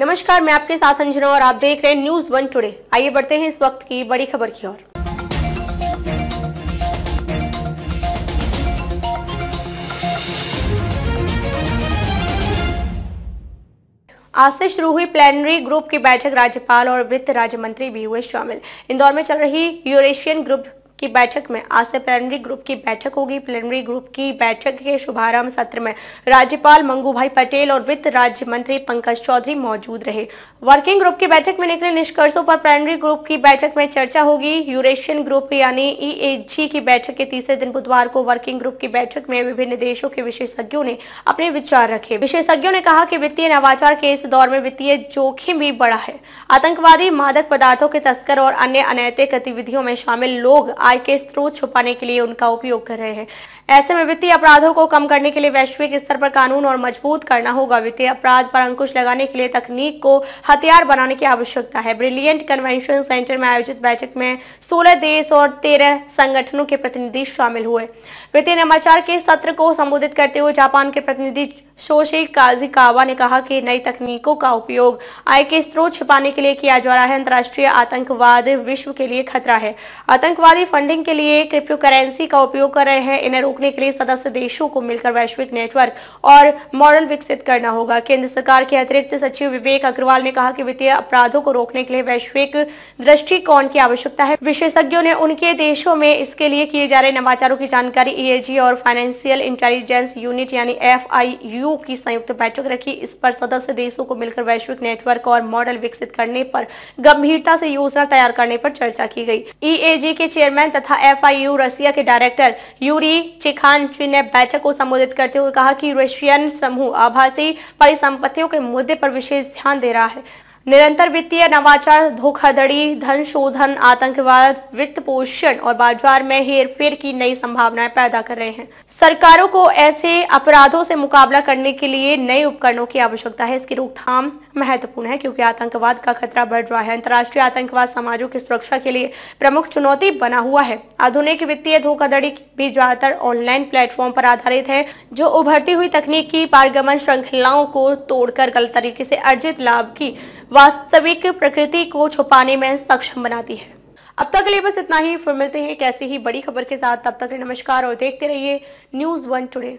नमस्कार मैं आपके साथ अंजना और आप देख रहे हैं न्यूज वन टुडे आइए बढ़ते हैं इस वक्त की बड़ी खबर की ओर आज से शुरू हुई प्लेनरी ग्रुप की बैठक राज्यपाल और वित्त राज्य मंत्री भी हुए शामिल इंदौर में चल रही यूरेशियन ग्रुप की बैठक में आज से प्लेनरी ग्रुप की बैठक होगी प्लेनरी ग्रुप की बैठक के शुभारंभ सत्र में राज्यपाल मंगू भाई पटेल और वित्त राज्य मंत्री पंकज चौधरी मौजूद रहे वर्किंग ग्रुप की बैठक में निकले निष्कर्षों पर प्लेनरी ग्रुप की बैठक में चर्चा होगी यूरेशियन ग्रुप यानी ई e की बैठक के तीसरे दिन बुधवार को वर्किंग ग्रुप की बैठक में विभिन्न देशों के विशेषज्ञों ने अपने विचार रखे विशेषज्ञों ने कहा कि वित्तीय नवाचार के इस दौर में वित्तीय जोखिम भी बड़ा है आतंकवादी मादक पदार्थों के तस्कर और अन्य अनैतिक गतिविधियों में शामिल लोग आय के स्रोत छुपाने के लिए उनका उपयोग कर रहे हैं ऐसे में वित्तीय अपराधों को कम करने के लिए वैश्विक स्तर पर कानून और मजबूत करना होगा वित्तीय अपराध पर अंकुश लगाने के लिए तकनीक को हथियार बनाने की आवश्यकता है ब्रिलियंट कन्वेंशन सेंटर में आयोजित बैठक में सोलह देश और तेरह संगठनों के प्रतिनिधि शामिल हुए वित्तीय नवाचार के सत्र को संबोधित करते हुए जापान के प्रतिनिधि शोशी काजिकावा ने कहा कि नई तकनीकों का उपयोग आय के स्रोत छिपाने के लिए किया जा रहा है अंतर्राष्ट्रीय आतंकवाद विश्व के लिए खतरा है आतंकवादी फंडिंग के लिए क्रिप्टो करेंसी का उपयोग कर रहे हैं इन्हें रोकने के लिए सदस्य देशों को मिलकर वैश्विक नेटवर्क और मॉडल विकसित करना होगा केंद्र सरकार के अतिरिक्त सचिव विवेक अग्रवाल ने कहा कि वित्तीय अपराधों को रोकने के लिए वैश्विक दृष्टिकोण की आवश्यकता है विशेषज्ञों ने उनके देशों में इसके लिए किए जा रहे नवाचारों की जानकारी ई e और फाइनेंशियल इंटेलिजेंस यूनिट यानी एफ की संयुक्त बैठक रखी इस पर सदस्य देशों को मिलकर वैश्विक नेटवर्क और मॉडल विकसित करने पर गंभीरता से योजना तैयार करने पर चर्चा की गई ई e के चेयरमैन रसायन तथा यू रसिया के डायरेक्टर यूरी ची ने बैठक को संबोधित करते हुए कहा कि रशियन समूह आभासी परिसंपत्तियों के मुद्दे पर विशेष ध्यान दे रहा है निरंतर वित्तीय नवाचार धोखाधड़ी धन शोधन आतंकवाद वित्त पोषण और बाजार में हेरफेर की नई संभावनाएं पैदा कर रहे हैं सरकारों को ऐसे अपराधों से मुकाबला करने के लिए नए उपकरणों की आवश्यकता है इसकी रोकथाम महत्वपूर्ण है क्योंकि आतंकवाद का खतरा बढ़ रहा है अंतर्राष्ट्रीय आतंकवाद समाजों की सुरक्षा के लिए प्रमुख चुनौती बना हुआ है आधुनिक वित्तीय धोखाधड़ी भी ज्यादातर ऑनलाइन प्लेटफॉर्म पर आधारित है जो उभरती हुई तकनीक की पारगमन श्रृंखलाओं को तोड़कर गलत तरीके से अर्जित लाभ की वास्तविक प्रकृति को छुपाने में सक्षम बनाती है अब तक के लिए बस इतना ही फिर मिलते हैं कैसी ही बड़ी खबर के साथ तब तक नमस्कार और देखते रहिए न्यूज़ वन टुडे